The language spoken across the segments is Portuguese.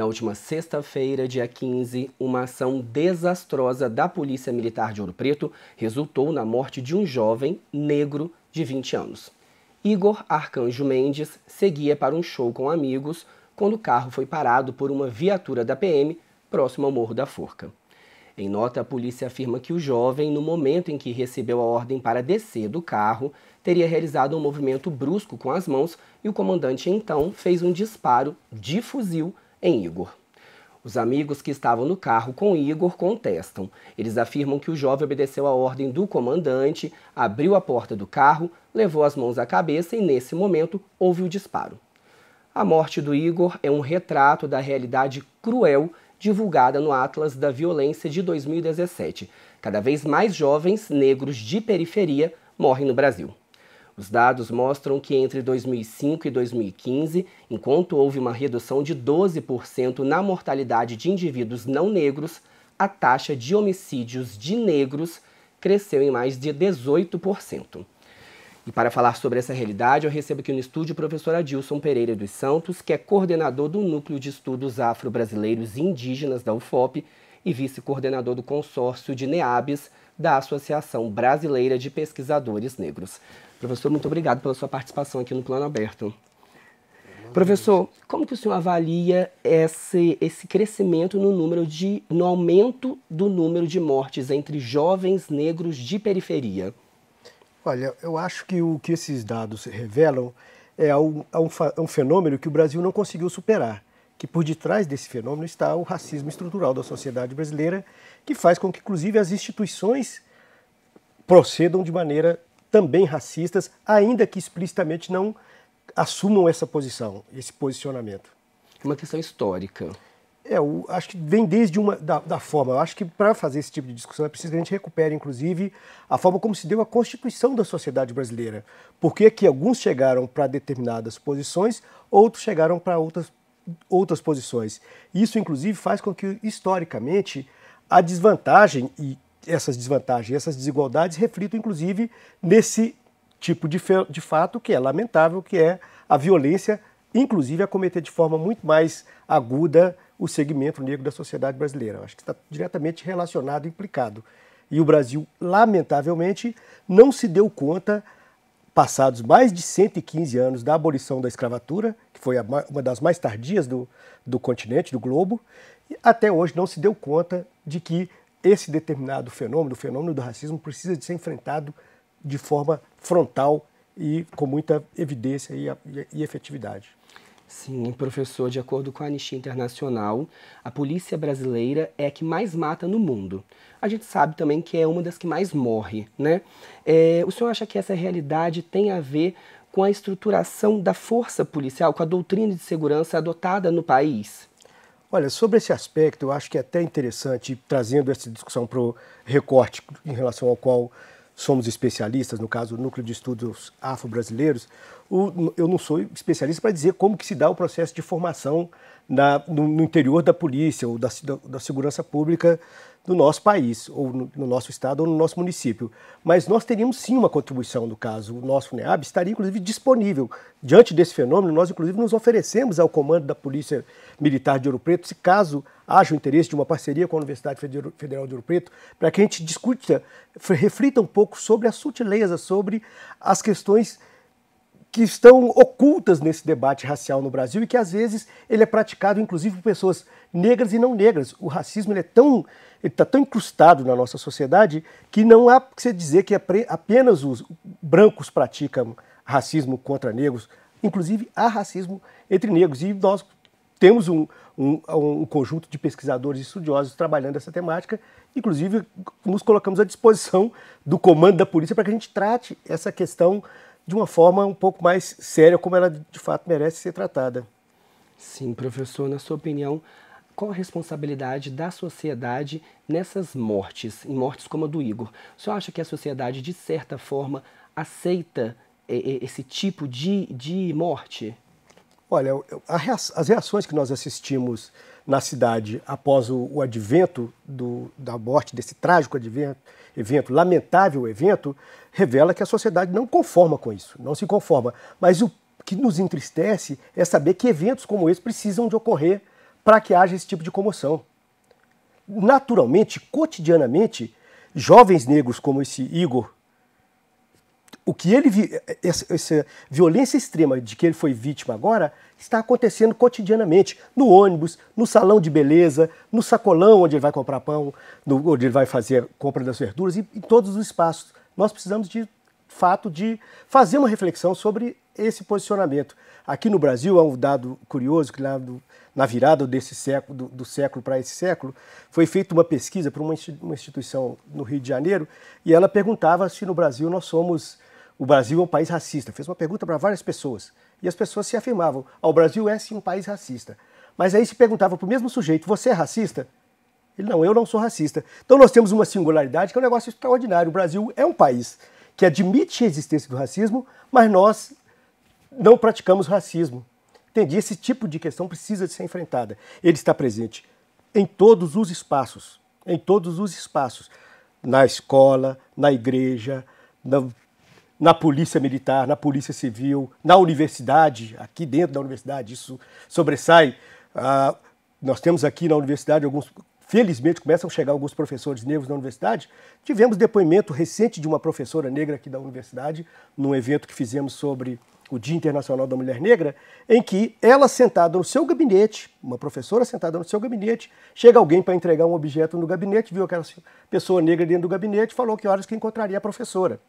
na última sexta-feira, dia 15, uma ação desastrosa da Polícia Militar de Ouro Preto resultou na morte de um jovem negro de 20 anos. Igor Arcanjo Mendes seguia para um show com amigos quando o carro foi parado por uma viatura da PM próximo ao Morro da Forca. Em nota, a polícia afirma que o jovem, no momento em que recebeu a ordem para descer do carro, teria realizado um movimento brusco com as mãos e o comandante então fez um disparo de fuzil em Igor. Os amigos que estavam no carro com Igor contestam. Eles afirmam que o jovem obedeceu a ordem do comandante, abriu a porta do carro, levou as mãos à cabeça e, nesse momento, houve o disparo. A morte do Igor é um retrato da realidade cruel divulgada no Atlas da Violência de 2017. Cada vez mais jovens negros de periferia morrem no Brasil. Os dados mostram que entre 2005 e 2015, enquanto houve uma redução de 12% na mortalidade de indivíduos não negros, a taxa de homicídios de negros cresceu em mais de 18%. E para falar sobre essa realidade, eu recebo aqui no estúdio o professor Adilson Pereira dos Santos, que é coordenador do Núcleo de Estudos Afro-Brasileiros e Indígenas da UFOP e vice-coordenador do consórcio de NEABES da Associação Brasileira de Pesquisadores Negros. Professor, muito obrigado pela sua participação aqui no Plano Aberto. Professor, como que o senhor avalia esse, esse crescimento no número de no aumento do número de mortes entre jovens negros de periferia? Olha, eu acho que o que esses dados revelam é um, é um é fenômeno que o Brasil não conseguiu superar, que por detrás desse fenômeno está o racismo estrutural da sociedade brasileira, que faz com que, inclusive, as instituições procedam de maneira também racistas, ainda que explicitamente não assumam essa posição, esse posicionamento. É uma questão histórica. É, eu acho que vem desde uma da, da forma. Eu acho que para fazer esse tipo de discussão é preciso que a gente recupere, inclusive, a forma como se deu a constituição da sociedade brasileira. Por que que alguns chegaram para determinadas posições, outros chegaram para outras outras posições. Isso, inclusive, faz com que historicamente a desvantagem e essas desvantagens, essas desigualdades reflitam, inclusive, nesse tipo de, de fato que é lamentável, que é a violência, inclusive, a cometer de forma muito mais aguda o segmento negro da sociedade brasileira. Eu acho que está diretamente relacionado, implicado. E o Brasil, lamentavelmente, não se deu conta, passados mais de 115 anos da abolição da escravatura, que foi uma das mais tardias do, do continente, do globo, até hoje não se deu conta de que esse determinado fenômeno, o fenômeno do racismo, precisa de ser enfrentado de forma frontal e com muita evidência e, e efetividade. Sim, professor, de acordo com a Anistia Internacional, a polícia brasileira é a que mais mata no mundo. A gente sabe também que é uma das que mais morre, né? É, o senhor acha que essa realidade tem a ver com a estruturação da força policial, com a doutrina de segurança adotada no país? Olha, sobre esse aspecto, eu acho que é até interessante, trazendo essa discussão para o recorte em relação ao qual somos especialistas, no caso, o Núcleo de Estudos Afro-Brasileiros, eu não sou especialista para dizer como que se dá o processo de formação na, no, no, interior da polícia ou da, da, da, segurança pública do nosso país, ou no, no, nosso estado, ou no nosso município. Mas nós teríamos sim uma contribuição no caso. O nosso FUNEAB estaria, inclusive, disponível. Diante desse fenômeno, nós, inclusive, nos oferecemos ao comando da Polícia Militar de Ouro Preto, se caso haja o interesse de uma parceria com a Universidade Federal de Ouro Preto, para que a gente discuta, reflita um pouco sobre as sutilezas, sobre as questões que estão ocultas nesse debate racial no Brasil e que às vezes ele é praticado inclusive por pessoas negras e não negras. O racismo ele é tão está tão incrustado na nossa sociedade que não há que se dizer que é apenas os brancos praticam racismo contra negros. Inclusive há racismo entre negros e nós temos um, um, um conjunto de pesquisadores e estudiosos trabalhando essa temática. Inclusive nos colocamos à disposição do comando da polícia para que a gente trate essa questão de uma forma um pouco mais séria, como ela de fato merece ser tratada. Sim, professor, na sua opinião, qual a responsabilidade da sociedade nessas mortes, em mortes como a do Igor? O senhor acha que a sociedade, de certa forma, aceita eh, eh, esse tipo de, de morte? Olha, as reações que nós assistimos na cidade após o, advento do, da morte, desse trágico advento, evento, lamentável evento, revela que a sociedade não conforma com isso, não se conforma. Mas o que nos entristece é saber que eventos como esse precisam de ocorrer para que haja esse tipo de comoção. Naturalmente, cotidianamente, jovens negros como esse Igor o que ele é, é, essa violência extrema de que ele foi vítima agora está acontecendo cotidianamente no ônibus, no salão de beleza, no sacolão onde ele vai comprar pão, no, onde ele vai fazer compra das verduras e em todos os espaços. Nós precisamos de fato de fazer uma reflexão sobre esse posicionamento. Aqui no Brasil há um dado curioso que na virada desse século, do, do século para esse século, foi feita uma pesquisa por uma instituição no Rio de Janeiro e ela perguntava se no Brasil nós somos o Brasil é um país racista. Eu fiz uma pergunta para várias pessoas e as pessoas se afirmavam: ah, o Brasil é sim um país racista. Mas aí se perguntava para o mesmo sujeito: você é racista? Ele não, eu não sou racista. Então nós temos uma singularidade que é um negócio extraordinário. O Brasil é um país que admite a existência do racismo, mas nós não praticamos racismo. Entendi, esse tipo de questão precisa de ser enfrentada. Ele está presente em todos os espaços, em todos os espaços, na escola, na igreja, no na polícia militar, na polícia civil, na universidade, aqui dentro da universidade, isso sobressai. Ah, nós temos aqui na universidade alguns, felizmente começam a chegar alguns professores negros na universidade. Tivemos depoimento recente de uma professora negra aqui da universidade, num evento que fizemos sobre o Dia Internacional da Mulher Negra, em que ela sentada no seu gabinete, uma professora sentada no seu gabinete, chega alguém para entregar um objeto no gabinete, viu aquela pessoa negra dentro do gabinete, falou que horas que encontraria a professora.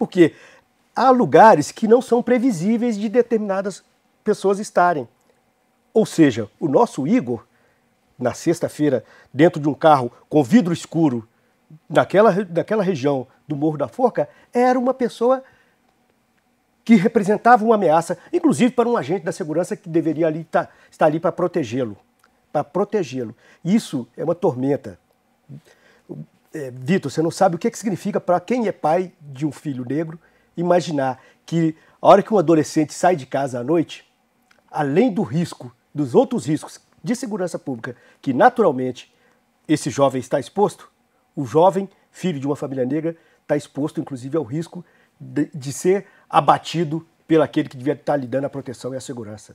Porque há lugares que não são previsíveis de determinadas pessoas estarem. Ou seja, o nosso Igor, na sexta-feira, dentro de um carro com vidro escuro, naquela, naquela região do Morro da Forca, era uma pessoa que representava uma ameaça, inclusive para um agente da segurança que deveria ali tá, estar ali para protegê-lo. Para protegê-lo. Isso é uma tormenta é, Vitor, você não sabe o que, que significa para quem é pai de um filho negro imaginar que a hora que um adolescente sai de casa à noite, além do risco, dos outros riscos de segurança pública que naturalmente esse jovem está exposto, o jovem, filho de uma família negra, está exposto inclusive ao risco de, de ser abatido pelo aquele que devia estar tá lhe dando a proteção e a segurança.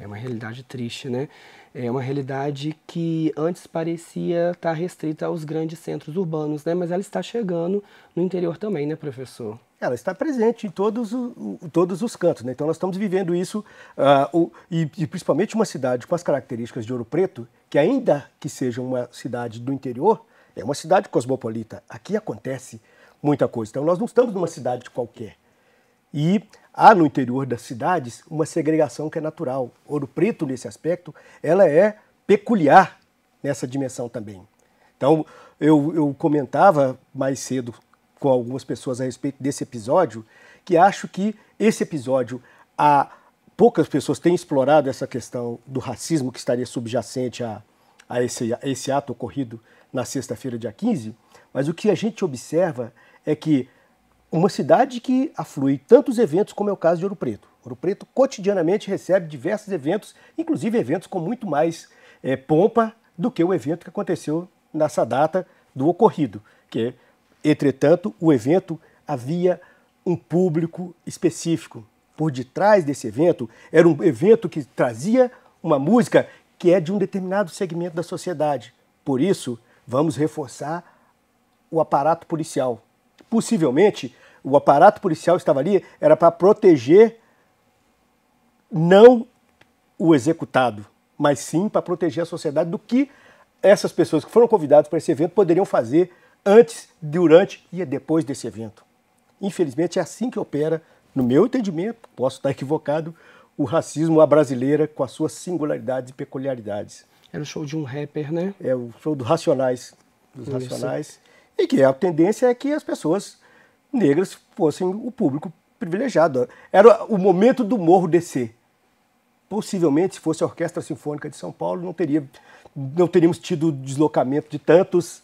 É uma realidade triste, né? É uma realidade que antes parecia estar tá restrita aos grandes centros urbanos, né? Mas ela está chegando no interior também, né, professor? Ela está presente em todos, o, todos os cantos, né? Então nós estamos vivendo isso, uh, o, e, e principalmente uma cidade com as características de Ouro Preto, que ainda que seja uma cidade do interior, é uma cidade cosmopolita. Aqui acontece muita coisa. Então nós não estamos numa cidade qualquer. E há no interior das cidades uma segregação que é natural. Ouro Preto, nesse aspecto, ela é peculiar nessa dimensão também. Então, eu, eu comentava mais cedo com algumas pessoas a respeito desse episódio, que acho que esse episódio, há poucas pessoas têm explorado essa questão do racismo que estaria subjacente a, a, esse, a esse ato ocorrido na sexta-feira, dia 15, mas o que a gente observa é que uma cidade que aflui tantos eventos como é o caso de Ouro Preto. Ouro Preto cotidianamente recebe diversos eventos, inclusive eventos com muito mais é, pompa do que o evento que aconteceu nessa data do ocorrido, que é, entretanto, o evento havia um público específico. Por detrás desse evento era um evento que trazia uma música que é de um determinado segmento da sociedade. Por isso, vamos reforçar o aparato policial. Possivelmente, o aparato policial estava ali era para proteger não o executado, mas sim para proteger a sociedade do que essas pessoas que foram convidadas para esse evento poderiam fazer antes, durante e depois desse evento. Infelizmente é assim que opera, no meu entendimento, posso estar equivocado, o racismo à brasileira com as suas singularidades e peculiaridades. Era o show de um rapper, né? É o show do Racionais, dos Racionais. E que a tendência é que as pessoas negras fossem o público privilegiado. Era o momento do morro descer. Possivelmente, se fosse a Orquestra Sinfônica de São Paulo, não, teria, não teríamos tido deslocamento de tantos,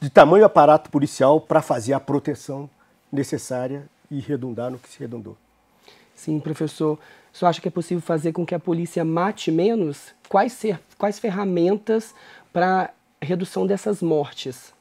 de tamanho aparato policial para fazer a proteção necessária e redundar no que se redundou. Sim, professor. Você acha que é possível fazer com que a polícia mate menos? Quais, ser, quais ferramentas para redução dessas mortes?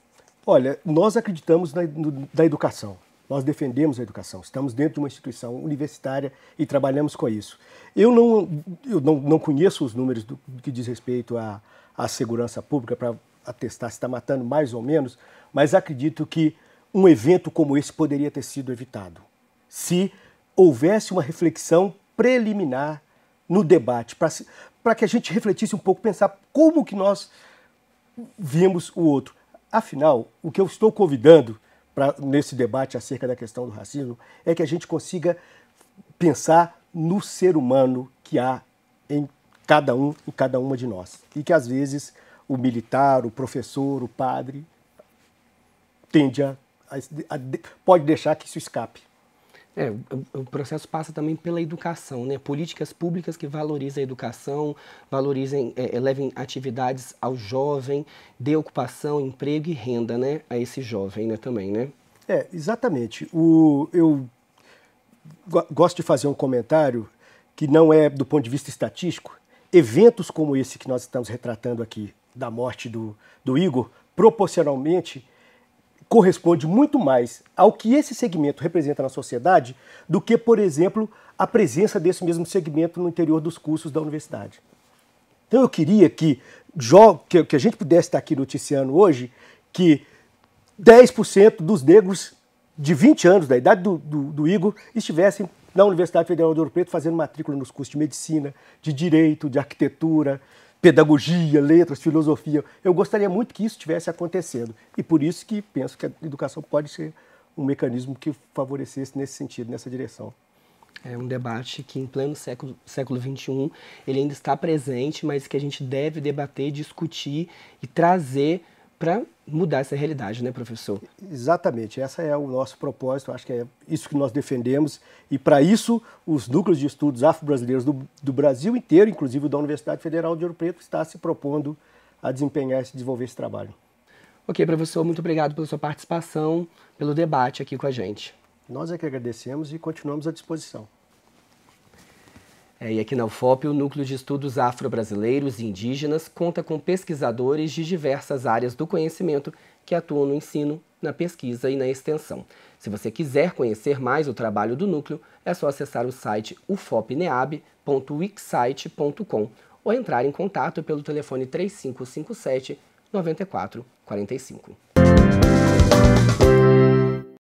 Olha, nós acreditamos na, no, na educação. Nós defendemos a educação, estamos dentro de uma instituição universitária e trabalhamos com isso. Eu não, eu não, não conheço os números do, do que diz respeito à, à segurança pública para atestar se está matando mais ou menos, mas acredito que um evento como esse poderia ter sido evitado se houvesse uma reflexão preliminar no debate, para que a gente refletisse um pouco, pensar como que nós vimos o outro. Afinal, o que eu estou convidando para nesse debate acerca da questão do racismo é que a gente consiga pensar no ser humano que há em cada um e cada uma de nós. E que às vezes o militar, o professor, o padre tende a, a, a pode deixar que isso escape. É, o processo passa também pela educação, né? Políticas públicas que valorizem a educação, valorizem, é, é, levem atividades ao jovem, dê ocupação, emprego e renda, né, a esse jovem, né, também, né? É, exatamente. O, eu gosto de fazer um comentário que não é do ponto de vista estatístico. Eventos como esse que nós estamos retratando aqui, da morte do, do Igor, proporcionalmente corresponde muito mais ao que esse segmento representa na sociedade do que, por exemplo, a presença desse mesmo segmento no interior dos cursos da universidade. Então eu queria que, que a gente pudesse estar aqui noticiando hoje que 10% dos negros de 20 anos, da idade do, do, do Igor, estivessem na Universidade Federal do Ouro Preto fazendo matrícula nos cursos de medicina, de direito, de arquitetura, pedagogia, letras, filosofia. Eu gostaria muito que isso tivesse acontecendo. E por isso que penso que a educação pode ser um mecanismo que favorecesse nesse sentido, nessa direção. É um debate que, em pleno século, século XXI, ele ainda está presente, mas que a gente deve debater, discutir e trazer para mudar essa realidade, né, professor? Exatamente, essa é o nosso propósito, acho que é isso que nós defendemos e para isso os núcleos de estudos afro-brasileiros do, do, Brasil inteiro, inclusive da Universidade Federal de Ouro Preto, está se propondo a desempenhar e desenvolver esse trabalho. Ok, professor, muito obrigado pela sua participação, pelo debate aqui com a gente. Nós é que agradecemos e continuamos à disposição. É, e aqui na UFOP, o Núcleo de Estudos Afro-Brasileiros e Indígenas conta com pesquisadores de diversas áreas do conhecimento que atuam no ensino, na pesquisa e na extensão. Se você quiser conhecer mais o trabalho do Núcleo, é só acessar o site ufopneab.wixsite.com ou entrar em contato pelo telefone 3557 9445.